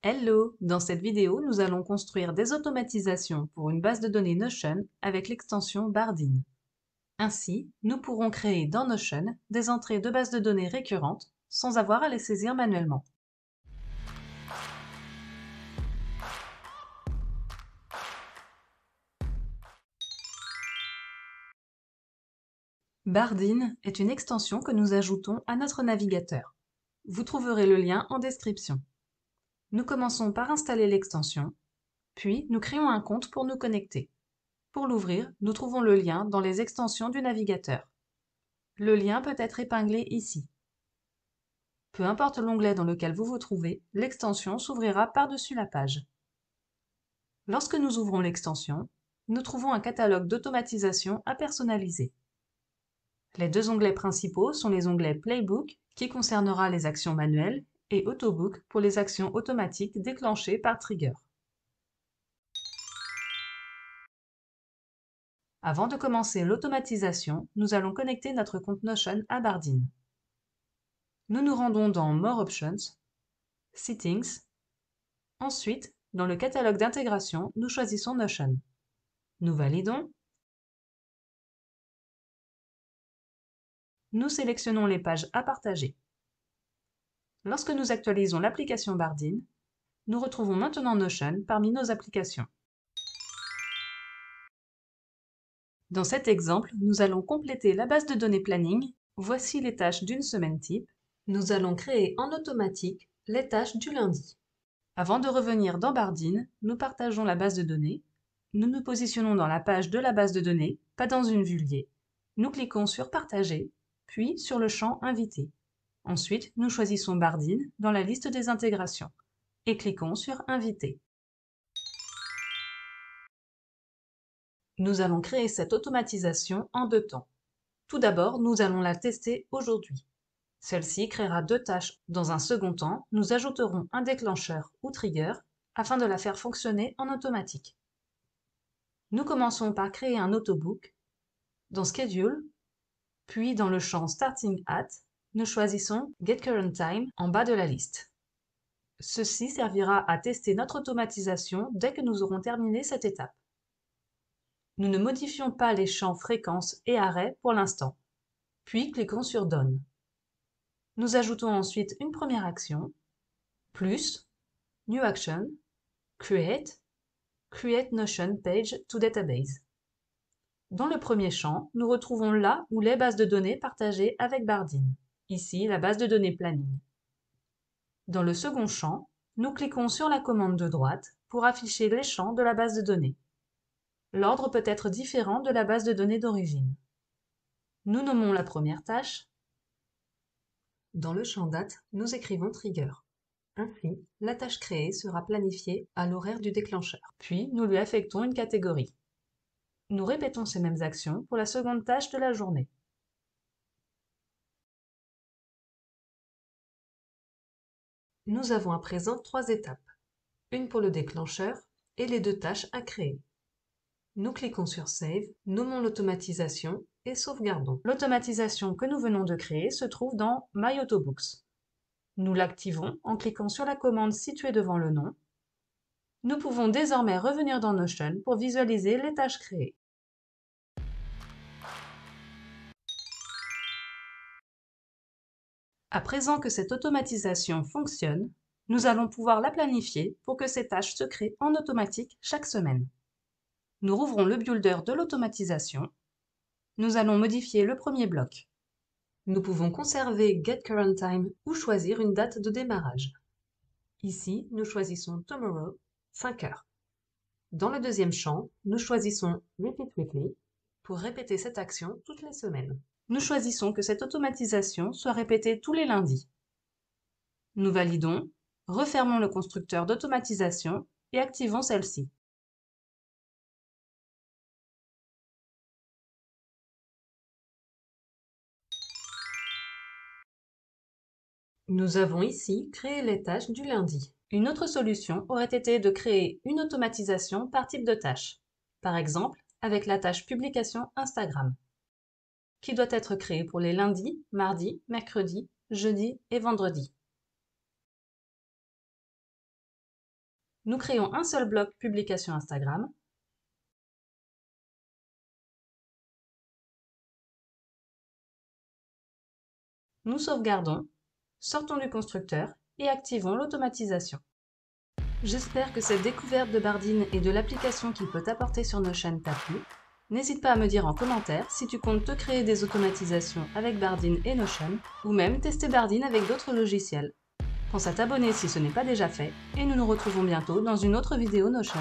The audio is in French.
Hello Dans cette vidéo, nous allons construire des automatisations pour une base de données Notion avec l'extension BardIn. Ainsi, nous pourrons créer dans Notion des entrées de base de données récurrentes sans avoir à les saisir manuellement. Bardin est une extension que nous ajoutons à notre navigateur. Vous trouverez le lien en description. Nous commençons par installer l'extension, puis nous créons un compte pour nous connecter. Pour l'ouvrir, nous trouvons le lien dans les extensions du navigateur. Le lien peut être épinglé ici. Peu importe l'onglet dans lequel vous vous trouvez, l'extension s'ouvrira par-dessus la page. Lorsque nous ouvrons l'extension, nous trouvons un catalogue d'automatisation à personnaliser. Les deux onglets principaux sont les onglets Playbook, qui concernera les actions manuelles, et Autobook pour les actions automatiques déclenchées par Trigger. Avant de commencer l'automatisation, nous allons connecter notre compte Notion à Bardine. Nous nous rendons dans More Options, Settings. Ensuite, dans le catalogue d'intégration, nous choisissons Notion. Nous validons. Nous sélectionnons les pages à partager. Lorsque nous actualisons l'application Bardine, nous retrouvons maintenant Notion parmi nos applications. Dans cet exemple, nous allons compléter la base de données planning. Voici les tâches d'une semaine type. Nous allons créer en automatique les tâches du lundi. Avant de revenir dans Bardine, nous partageons la base de données. Nous nous positionnons dans la page de la base de données, pas dans une vue liée. Nous cliquons sur Partager, puis sur le champ Invité. Ensuite, nous choisissons Bardine dans la liste des intégrations et cliquons sur Inviter. Nous allons créer cette automatisation en deux temps. Tout d'abord, nous allons la tester aujourd'hui. Celle-ci créera deux tâches. Dans un second temps, nous ajouterons un déclencheur ou trigger afin de la faire fonctionner en automatique. Nous commençons par créer un autobook dans Schedule, puis dans le champ Starting At, nous choisissons « Get Current Time » en bas de la liste. Ceci servira à tester notre automatisation dès que nous aurons terminé cette étape. Nous ne modifions pas les champs fréquence et arrêt pour l'instant, puis cliquons sur Done. Nous ajoutons ensuite une première action, plus, New Action, Create, Create Notion Page to Database. Dans le premier champ, nous retrouvons là où les bases de données partagées avec Bardine ici la base de données Planning. Dans le second champ, nous cliquons sur la commande de droite pour afficher les champs de la base de données. L'ordre peut être différent de la base de données d'origine. Nous nommons la première tâche. Dans le champ date, nous écrivons trigger. Ainsi, la tâche créée sera planifiée à l'horaire du déclencheur. Puis, nous lui affectons une catégorie. Nous répétons ces mêmes actions pour la seconde tâche de la journée. Nous avons à présent trois étapes, une pour le déclencheur et les deux tâches à créer. Nous cliquons sur Save, nommons l'automatisation et sauvegardons. L'automatisation que nous venons de créer se trouve dans My Autobooks. Nous l'activons en cliquant sur la commande située devant le nom. Nous pouvons désormais revenir dans Notion pour visualiser les tâches créées. À présent que cette automatisation fonctionne, nous allons pouvoir la planifier pour que ces tâches se créent en automatique chaque semaine. Nous rouvrons le builder de l'automatisation. Nous allons modifier le premier bloc. Nous pouvons conserver Get Current Time ou choisir une date de démarrage. Ici, nous choisissons Tomorrow, 5 heures. Dans le deuxième champ, nous choisissons Repeat Weekly pour répéter cette action toutes les semaines nous choisissons que cette automatisation soit répétée tous les lundis. Nous validons, refermons le constructeur d'automatisation et activons celle-ci. Nous avons ici créé les tâches du lundi. Une autre solution aurait été de créer une automatisation par type de tâche, par exemple avec la tâche publication Instagram qui doit être créé pour les lundis, mardis, mercredis, jeudis et vendredis. Nous créons un seul bloc publication Instagram nous sauvegardons, sortons du constructeur et activons l'automatisation. J'espère que cette découverte de Bardine et de l'application qu'il peut apporter sur nos chaînes t'a plu. N'hésite pas à me dire en commentaire si tu comptes te créer des automatisations avec Bardin et Notion, ou même tester Bardin avec d'autres logiciels. Pense à t'abonner si ce n'est pas déjà fait, et nous nous retrouvons bientôt dans une autre vidéo Notion.